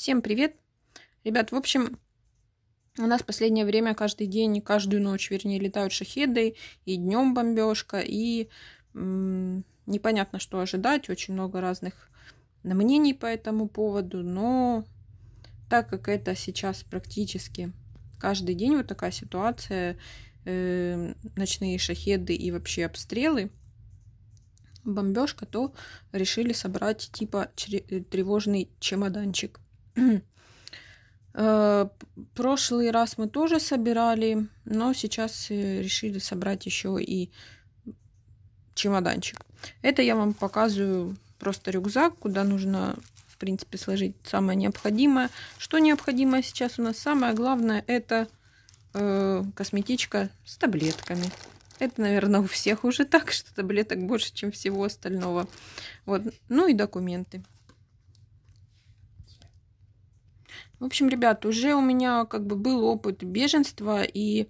Всем привет! Ребят, в общем, у нас в последнее время каждый день, и каждую ночь, вернее, летают шахеды, и днем бомбежка, и м -м, непонятно, что ожидать. Очень много разных мнений по этому поводу, но так как это сейчас практически каждый день вот такая ситуация, э, ночные шахеды и вообще обстрелы, бомбежка, то решили собрать типа тревожный чемоданчик. Э, прошлый раз мы тоже собирали, но сейчас э, решили собрать еще и чемоданчик. Это я вам показываю просто рюкзак, куда нужно, в принципе, сложить самое необходимое. Что необходимо сейчас у нас самое главное, это э, косметичка с таблетками. Это, наверное, у всех уже так, что таблеток больше, чем всего остального. Вот. Ну и документы. В общем, ребят, уже у меня как бы был опыт беженства и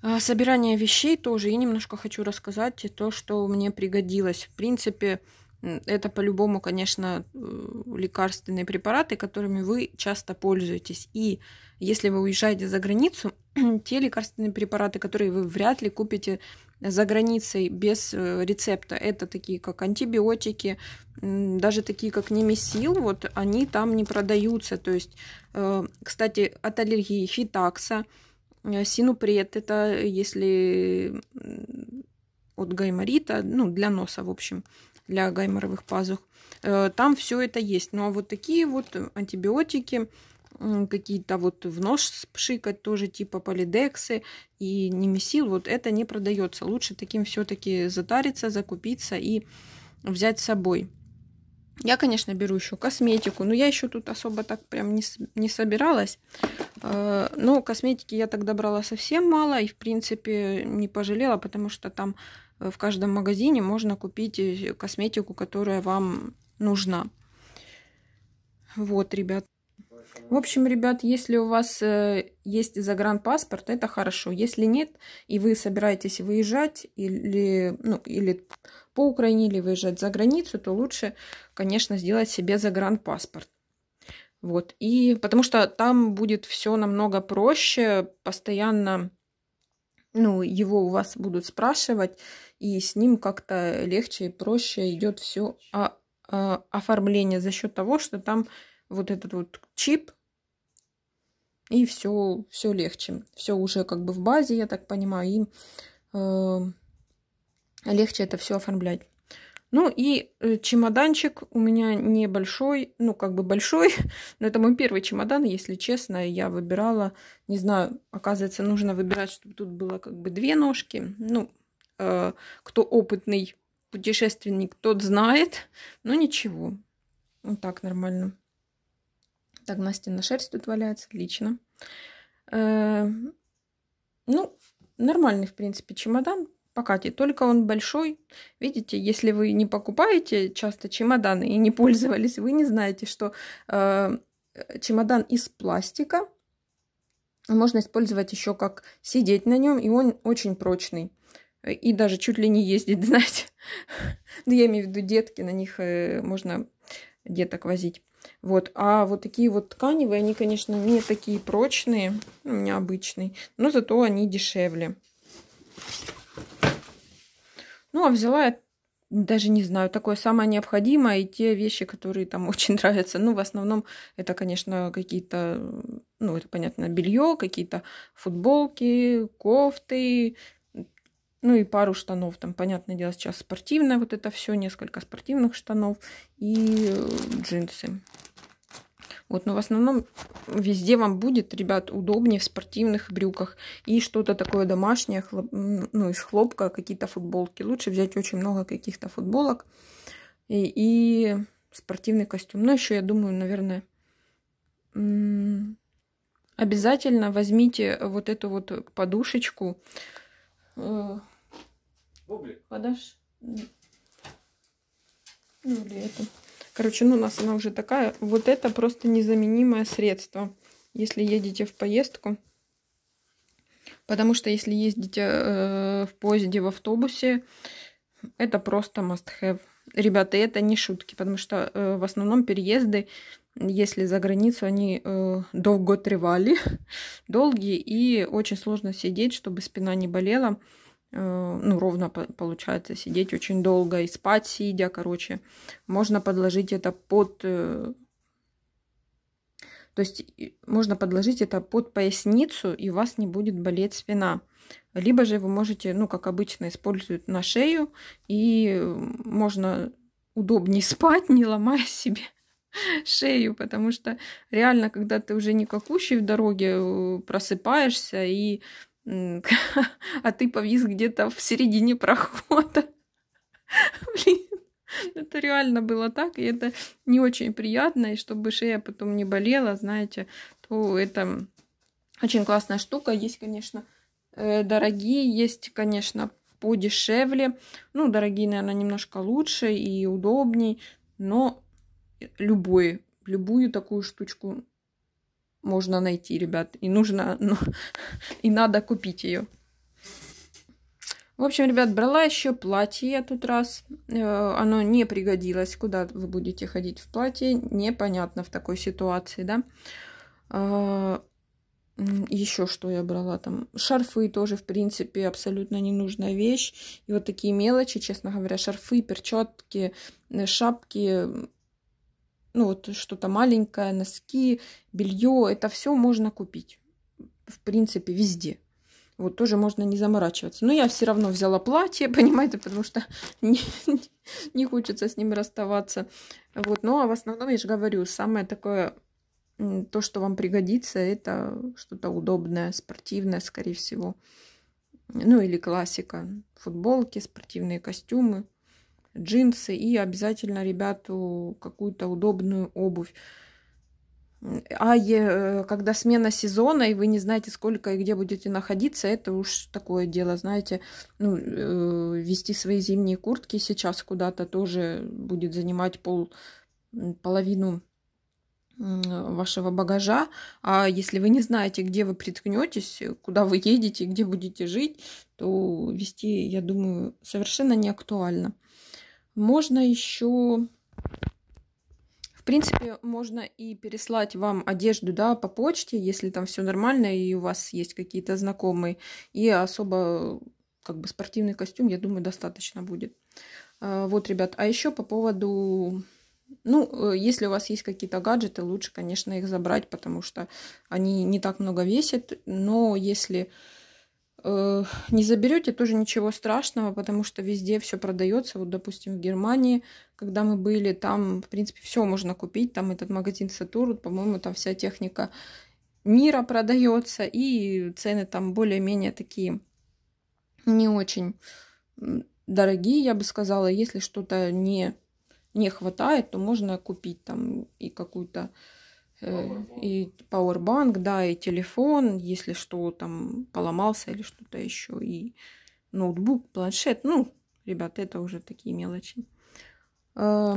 а, собирания вещей тоже. И немножко хочу рассказать то, что мне пригодилось. В принципе, это по-любому, конечно, э, лекарственные препараты, которыми вы часто пользуетесь. И если вы уезжаете за границу, те лекарственные препараты, которые вы вряд ли купите за границей без э, рецепта, это такие как антибиотики, даже такие как немесил, вот они там не продаются. То есть, э, кстати, от аллергии фитакса, э, синупред, это если от гайморита, ну, для носа, в общем, для гайморовых пазух. Там все это есть. Ну, а вот такие вот антибиотики, какие-то вот в нож пшикать тоже типа полидексы и немесил. Вот это не продается. Лучше таким все-таки затариться, закупиться и взять с собой. Я, конечно, беру еще косметику, но я еще тут особо так прям не, не собиралась. Э, но косметики я тогда брала совсем мало и, в принципе, не пожалела, потому что там э, в каждом магазине можно купить э, косметику, которая вам нужна. Вот, ребят. В общем, ребят, если у вас э, есть загранпаспорт, это хорошо. Если нет, и вы собираетесь выезжать или, ну, или по Украине, или выезжать за границу, то лучше, конечно, сделать себе загранпаспорт. Вот. И потому что там будет все намного проще, постоянно ну, его у вас будут спрашивать, и с ним как-то легче и проще идет все оформление за счет того, что там вот этот вот чип, и все, все легче. Все уже как бы в базе, я так понимаю, им э, легче это все оформлять. Ну и э, чемоданчик у меня небольшой, ну как бы большой, но это мой первый чемодан, если честно, я выбирала, не знаю, оказывается, нужно выбирать, чтобы тут было как бы две ножки. Ну, э, кто опытный путешественник, тот знает, но ничего, вот так нормально. Так, Настина шерсть тут валяется, отлично. Э ну, нормальный, в принципе, чемодан покатит. Только он большой. Видите, если вы не покупаете часто чемоданы и не пользовались, вы не знаете, что э, чемодан из пластика. Можно использовать еще как сидеть на нем, и он очень прочный. И даже чуть ли не ездить, знаете. Ну, я имею в виду детки, на них э, можно деток возить. Вот. А вот такие вот тканевые, они, конечно, не такие прочные, у ну, меня необычные, но зато они дешевле. Ну, а взяла я даже не знаю, такое самое необходимое и те вещи, которые там очень нравятся. Ну, в основном это, конечно, какие-то, ну, это понятно, белье, какие-то футболки, кофты, ну и пару штанов. Там, понятное дело, сейчас спортивное вот это все, несколько спортивных штанов и э, джинсы. Вот, но в основном везде вам будет, ребят, удобнее в спортивных брюках. И что-то такое домашнее, хлоп... ну, из хлопка, какие-то футболки. Лучше взять очень много каких-то футболок. И, и спортивный костюм. Но еще, я думаю, наверное, обязательно возьмите вот эту вот подушечку. Э, Бублик. Подашь? Ну, или это... Короче, ну у нас она уже такая. Вот это просто незаменимое средство, если едете в поездку. Потому что если ездите э, в поезде, в автобусе, это просто must-have. Ребята, это не шутки, потому что э, в основном переезды, если за границу, они э, долго тревали, долгие, и очень сложно сидеть, чтобы спина не болела. Э, ну, ровно получается сидеть очень долго и спать сидя, короче. Можно подложить это под... Э, то есть можно подложить это под поясницу, и у вас не будет болеть спина. Либо же вы можете, ну, как обычно, использовать на шею, и э, можно удобнее спать, не ломая себе шею, потому что реально, когда ты уже не какущий в дороге, просыпаешься и а ты повис где-то в середине прохода. Блин, это реально было так, и это не очень приятно, и чтобы шея потом не болела, знаете, то это очень классная штука. Есть, конечно, э, дорогие, есть, конечно, подешевле. Ну, дорогие, наверное, немножко лучше и удобней, но любой, любую такую штучку можно найти, ребят. И нужно, ну, и надо купить ее. В общем, ребят, брала еще платье я тут раз. Э, оно не пригодилось. Куда вы будете ходить в платье, непонятно в такой ситуации, да. Э, еще что я брала там. Шарфы тоже, в принципе, абсолютно ненужная вещь. И вот такие мелочи, честно говоря, шарфы, перчатки, э, шапки, ну вот что-то маленькое, носки, белье, это все можно купить, в принципе, везде. Вот тоже можно не заморачиваться. Но я все равно взяла платье, понимаете, потому что не, не хочется с ним расставаться. Вот, но ну, а в основном, я же говорю, самое такое, то, что вам пригодится, это что-то удобное, спортивное, скорее всего. Ну или классика. Футболки, спортивные костюмы джинсы и обязательно ребяту какую-то удобную обувь. А е, э, когда смена сезона, и вы не знаете, сколько и где будете находиться, это уж такое дело, знаете, ну, э, вести свои зимние куртки сейчас куда-то тоже будет занимать пол, половину вашего багажа, а если вы не знаете, где вы приткнетесь, куда вы едете, где будете жить, то вести, я думаю, совершенно не актуально. Можно еще в принципе, можно и переслать вам одежду, да, по почте, если там все нормально и у вас есть какие-то знакомые. И особо как бы спортивный костюм, я думаю, достаточно будет. А, вот, ребят, а еще по поводу... Ну, э, если у вас есть какие-то гаджеты, лучше, конечно, их забрать, потому что они не так много весят. Но если Э, не заберете тоже ничего страшного, потому что везде все продается. Вот, допустим, в Германии, когда мы были, там, в принципе, все можно купить. Там этот магазин Сатурн, по-моему, там вся техника мира продается, и цены там более-менее такие не очень дорогие, я бы сказала. Если что-то не, не хватает, то можно купить там и какую-то Э, и пауэрбанк, да, и телефон, если что, там поломался или что-то еще, и ноутбук, планшет. Ну, ребят, это уже такие мелочи. Э,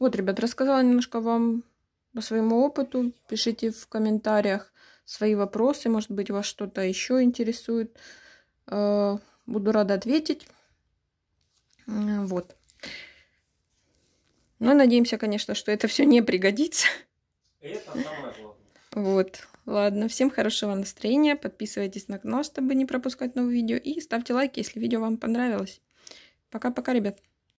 вот, ребят, рассказала немножко вам по своему опыту. Пишите в комментариях свои вопросы, может быть, вас что-то еще интересует. Э, буду рада ответить. Вот. Но надеемся, конечно, что это все не пригодится главное. Вот. Ладно, всем хорошего настроения. Подписывайтесь на канал, чтобы не пропускать новые видео. И ставьте лайк, если видео вам понравилось. Пока-пока, ребят.